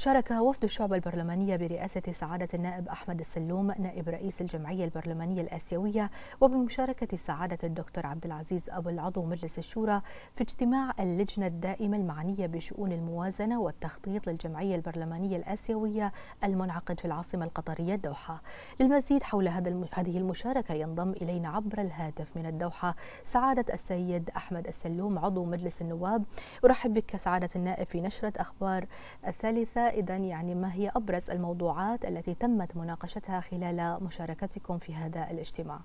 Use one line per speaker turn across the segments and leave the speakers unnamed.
شارك وفد الشعب البرلمانية برئاسة سعادة النائب أحمد السلوم نائب رئيس الجمعية البرلمانية الآسيوية وبمشاركة سعادة الدكتور عبد العزيز أبو العضو مجلس الشورى في اجتماع اللجنة الدائمة المعنية بشؤون الموازنة والتخطيط للجمعية البرلمانية الآسيوية المنعقد في العاصمة القطرية الدوحة للمزيد حول هذا هذه المشاركة ينضم إلينا عبر الهاتف من الدوحة سعادة السيد أحمد السلوم عضو مجلس النواب أرحب بك سعادة النائب في نشرة أخبار الثالثة إذا يعني ما هي أبرز الموضوعات التي تمت مناقشتها خلال مشاركتكم في هذا الاجتماع؟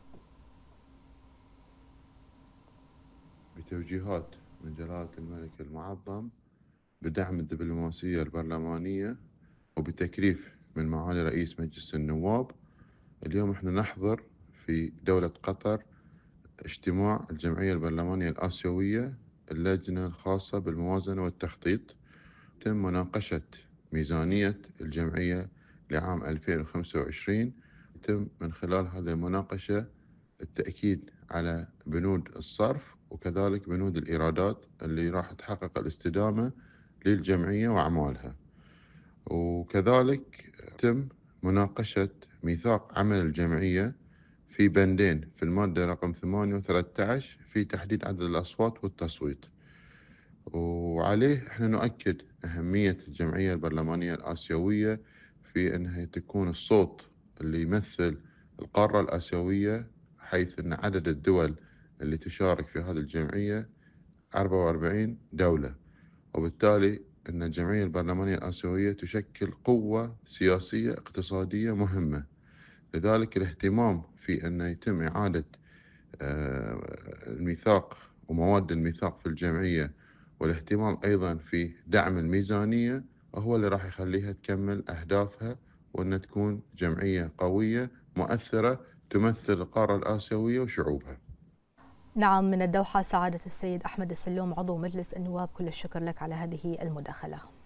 بتوجيهات من جلالة الملك المعظم بدعم الدبلوماسية البرلمانية وبتكليف من معالي رئيس مجلس النواب اليوم احنا نحضر في دولة قطر اجتماع الجمعية البرلمانية الآسيوية اللجنة الخاصة بالموازنة والتخطيط تم مناقشة ميزانية الجمعية لعام 2025 يتم من خلال هذه المناقشة التأكيد على بنود الصرف وكذلك بنود الإيرادات اللي راح تحقق الاستدامة للجمعية وأعمالها وكذلك تم مناقشة ميثاق عمل الجمعية في بندين في المادة رقم 8 و 13 في تحديد عدد الأصوات والتصويت وعليه احنا نؤكد أهمية الجمعية البرلمانية الآسيوية في أنها تكون الصوت اللي يمثل القارة الآسيوية حيث أن عدد الدول اللي تشارك في هذه الجمعية 44 دولة وبالتالي أن الجمعية البرلمانية الآسيوية تشكل قوة سياسية اقتصادية مهمة لذلك الاهتمام في أن يتم إعادة آه، الميثاق ومواد الميثاق في الجمعية والاهتمام أيضا في دعم الميزانية هو اللي راح يخليها تكمل أهدافها وأن تكون جمعية قوية مؤثرة تمثل القارة الآسيوية وشعوبها
نعم من الدوحة سعادة السيد أحمد السلوم عضو مجلس النواب كل الشكر لك على هذه المداخلة